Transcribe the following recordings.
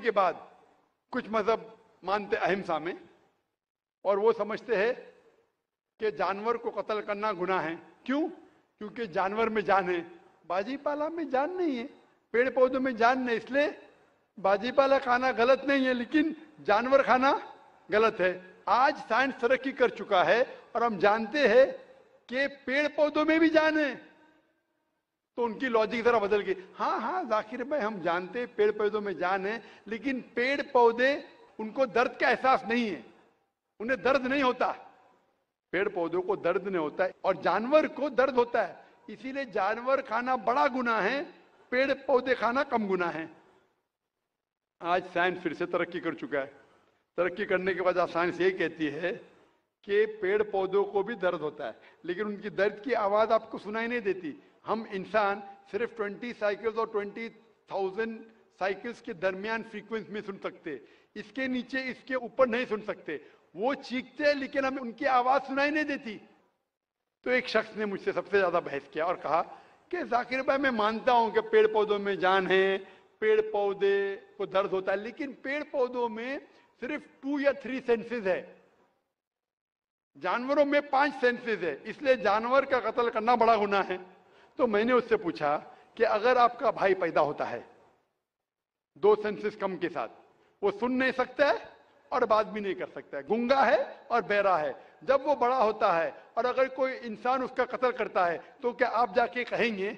के बाद कुछ मजहब मानते अहिंसा में और वो समझते हैं कि जानवर को कत्ल करना गुना है क्यों क्योंकि जानवर में जान है बाजीपाला में जान नहीं है पेड़ पौधों में जान नहीं इसलिए बाजीपाला खाना गलत नहीं है लेकिन जानवर खाना गलत है आज साइंस तरक्की कर चुका है और हम जानते हैं कि पेड़ पौधों में भी जान है तो उनकी लॉजिक जरा बदल गई हाँ हाँ जाकिर भाई हम जानते पेड़ पौधों में जान है लेकिन पेड़ पौधे उनको दर्द का एहसास नहीं है उन्हें दर्द नहीं होता पेड़ पौधों को दर्द नहीं होता है और जानवर को दर्द होता है इसीलिए जानवर खाना बड़ा गुना है पेड़ पौधे खाना कम गुना है आज साइंस फिर से तरक्की कर चुका है तरक्की करने के बाद आज साइंस यही कहती है कि पेड़ पौधों को भी दर्द होता है लेकिन उनकी दर्द की आवाज आपको सुनाई नहीं देती हम इंसान सिर्फ 20 साइकिल्स और 20,000 साइकिल्स के दरमियान फ्रीक्वेंस में सुन सकते इसके नीचे इसके ऊपर नहीं सुन सकते वो चीखते हैं लेकिन हमें उनकी आवाज सुनाई नहीं देती तो एक शख्स ने मुझसे सबसे ज्यादा बहस किया और कहा कि जाकिर भाई मैं मानता हूं कि पेड़ पौधों में जान है पेड़ पौधे को दर्द होता है लेकिन पेड़ पौधों में सिर्फ टू या थ्री सेंसेस है जानवरों में पांच सेंसेस है इसलिए जानवर का कत्ल करना बड़ा गुना है तो मैंने उससे पूछा कि अगर आपका भाई पैदा होता है दो सेंसेस कम के साथ वो सुन नहीं सकता है और बात भी नहीं कर सकता है गुंगा है और बहरा है जब वो बड़ा होता है और अगर कोई इंसान उसका कतल करता है तो क्या आप जाके कहेंगे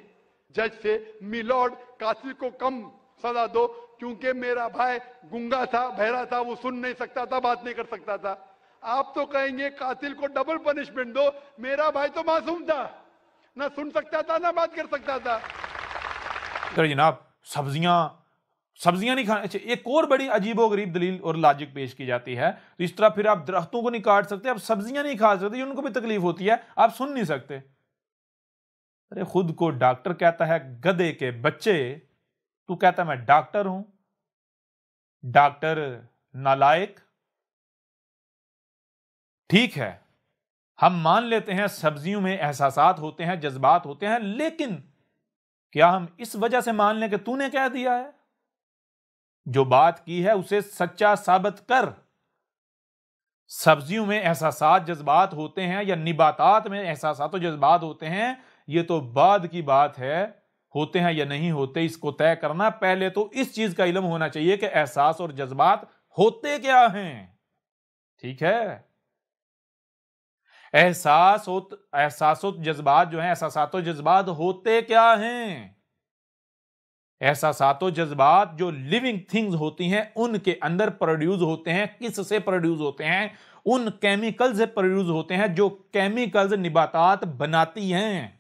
जज से मिलोड कातिल को कम सजा दो क्योंकि मेरा भाई गुंगा था बहरा था वो सुन नहीं सकता था बात नहीं कर सकता था आप तो कहेंगे कातिल को डबल पनिशमेंट दो मेरा भाई तो मासूम था ना सुन सकता था ना बात कर सकता था तो जनाब सब्जियां सब्जियां नहीं खाना अच्छा एक और बड़ी और गरीब दलील और लाजिक पेश की जाती है तो इस तरह फिर आप दरख्तों को नहीं काट सकते आप सब्जियां नहीं खा सकते उनको भी तकलीफ होती है आप सुन नहीं सकते अरे खुद को डॉक्टर कहता है गधे के बच्चे तू कहता है मैं डॉक्टर हूं डॉक्टर नालायक ठीक है हम मान लेते हैं सब्जियों में एहसास होते हैं जज्बात होते हैं लेकिन क्या हम इस वजह से मान लें कि तूने कह दिया है जो बात की है उसे सच्चा साबित कर सब्जियों में एहसास जज्बात होते हैं या निबातात में एहसास जज्बात होते हैं ये तो बाद की बात है होते हैं या नहीं होते इसको तय करना पहले तो इस चीज का इलम होना चाहिए कि एहसास और जज्बात होते क्या हैं ठीक है एहसास हो एहसासो जज्बात जो है एहसासातो जज्बात होते क्या हैं एहसासातो जज्बात जो लिविंग थिंग्स होती हैं उनके अंदर प्रोड्यूस होते हैं किस से प्रोड्यूस होते हैं उन केमिकल से प्रोड्यूस होते हैं जो केमिकल्स निबातात बनाती हैं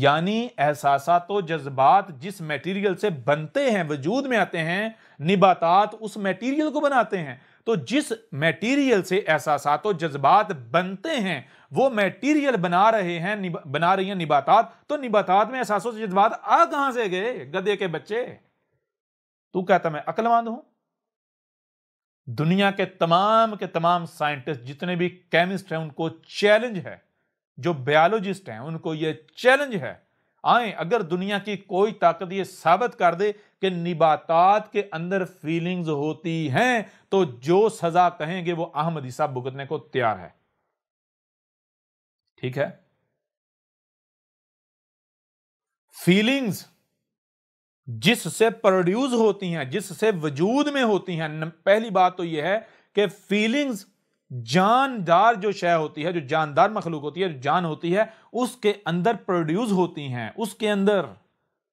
यानी एहसास तो जज्बात जिस मटेरियल से बनते हैं वजूद में आते हैं निबातात उस मटेरियल को बनाते हैं तो जिस मटेरियल से एहसास तो जज्बात बनते हैं वो मटेरियल बना रहे हैं बना रही हैं निबातात तो निबातात में एहसास जज्बात आ कहां से गए गदे के बच्चे तू कहता मैं अकलमंद हूं दुनिया के तमाम के तमाम साइंटिस्ट जितने भी केमिस्ट हैं उनको चैलेंज है जो बायोलॉजिस्ट हैं उनको ये चैलेंज है आए अगर दुनिया की कोई ताकत ये साबित कर दे कि निबातात के अंदर फीलिंग्स होती हैं तो जो सजा कहेंगे वो अहमदी साहब भुगतने को तैयार है ठीक है फीलिंग्स जिससे प्रोड्यूस होती हैं जिससे वजूद में होती हैं पहली बात तो यह है कि फीलिंग्स जानदार जो शय होती है जो जानदार मखलूक होती है जो जान होती है उसके अंदर प्रोड्यूस होती हैं उसके अंदर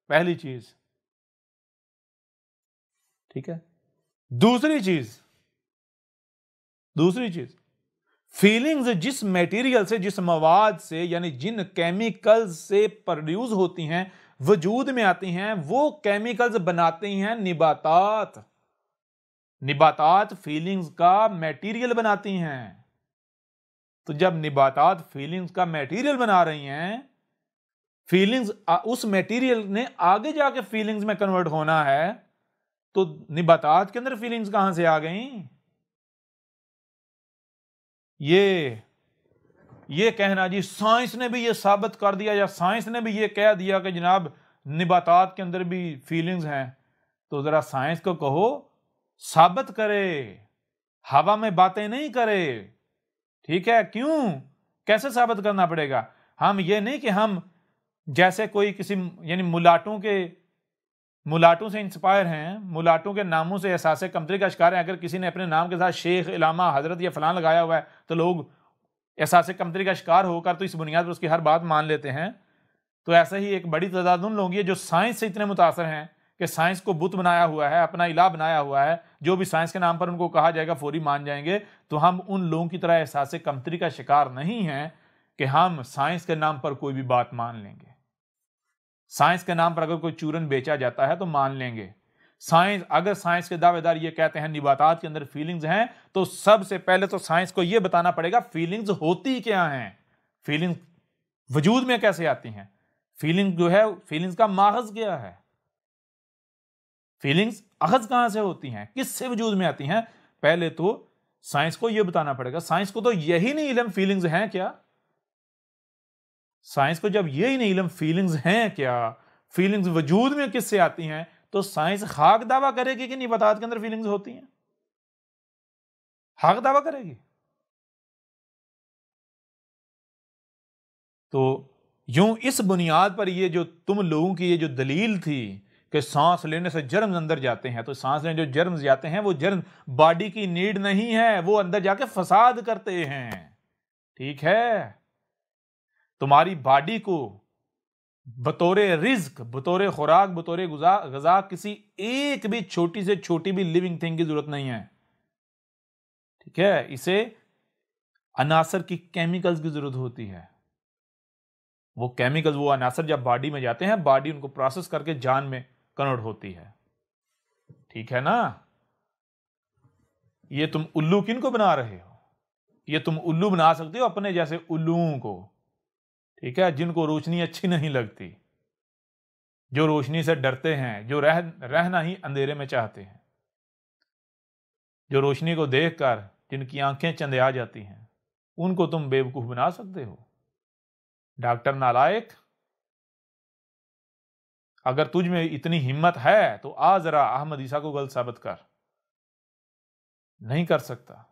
पहली चीज ठीक है दूसरी चीज दूसरी चीज फीलिंग्स जिस मटेरियल से जिस मवाद से यानी जिन केमिकल्स से प्रोड्यूस होती हैं वजूद में आती हैं वो केमिकल्स बनाती हैं निबातात निबातात फीलिंग्स का मटेरियल बनाती हैं तो जब निबातात फीलिंग्स का मटेरियल बना रही हैं फीलिंग्स उस मटेरियल ने आगे जाके फीलिंग्स में कन्वर्ट होना है तो निबातात के अंदर फीलिंग्स कहां से आ गई ये ये कहना जी साइंस ने भी ये साबित कर दिया या साइंस ने भी ये कह दिया कि जनाब निबातात के अंदर भी फीलिंग्स हैं तो ज़रा साइंस को कहो साबित करे हवा में बातें नहीं करे ठीक है क्यों कैसे साबित करना पड़ेगा हम ये नहीं कि हम जैसे कोई किसी यानी मुलाटों के मुलाटों से इंस्पायर हैं मुलाटों के नामों से एहसास कमतरी का शिकार है अगर किसी ने अपने नाम के साथ शेख इलामा हजरत या फलान लगाया हुआ है तो लोग एहसास कमतरी का शिकार होकर तो इस बुनियाद पर उसकी हर बात मान लेते हैं तो ऐसे ही एक बड़ी तादाद उन लोग जो साइंस से इतने मुतासर हैं कि साइंस को बुत बनाया हुआ है अपना इला बनाया हुआ है जो भी साइंस के नाम पर उनको कहा जाएगा फौरी मान जाएंगे तो हम उन लोगों की तरह एहसास कमतरी का शिकार नहीं हैं कि हम साइंस के नाम पर कोई भी बात मान लेंगे साइंस के नाम पर अगर कोई चूरन बेचा जाता है तो मान लेंगे साइंस अगर साइंस के दावेदार ये कहते हैं निबातात के अंदर फीलिंग्स हैं तो सबसे पहले तो साइंस को ये बताना पड़ेगा फीलिंग्स होती क्या हैं फीलिंग वजूद में कैसे आती हैं फीलिंग जो है फीलिंग्स का माहज क्या है फीलिंग्स अखज कहां से होती हैं किससे वजूद में आती हैं पहले तो साइंस को यह बताना पड़ेगा साइंस को तो यही नहीं इलम फीलिंग्स हैं क्या साइंस को जब यही नहीं इलम फीलिंग्स हैं क्या फीलिंग्स वजूद में किससे आती हैं तो साइंस हाक दावा करेगी कि निबातात के अंदर फीलिंग्स होती हैं हाक दावा करेगी तो यूं इस बुनियाद पर ये जो तुम लोगों की ये जो दलील थी कि सांस लेने से जर्म्स अंदर जाते हैं तो सांस लेने जो जर्म्स जाते हैं वो जर्म बॉडी की नीड नहीं है वो अंदर जाके फसाद करते हैं ठीक है तुम्हारी बॉडी को बतौरे रिस्क बतौरे खुराक बतौरे गजा किसी एक भी छोटी से छोटी भी लिविंग थिंग की जरूरत नहीं है ठीक है इसे अनासर की केमिकल्स की जरूरत होती है वो केमिकल्स वो अनासर जब बॉडी में जाते हैं बॉडी उनको प्रोसेस करके जान में कनड़ होती है ठीक है ना ये तुम उल्लू किन को बना रहे हो ये तुम उल्लू बना सकते हो अपने जैसे उल्लुओं को ठीक है जिनको रोशनी अच्छी नहीं लगती जो रोशनी से डरते हैं जो रह रहना ही अंधेरे में चाहते हैं जो रोशनी को देखकर जिनकी आंखें चंदे आ जाती हैं उनको तुम बेवकूफ़ बना सकते हो डॉक्टर नालायक अगर तुझ में इतनी हिम्मत है तो आ जरा अहमद ईसा को गलत साबित कर नहीं कर सकता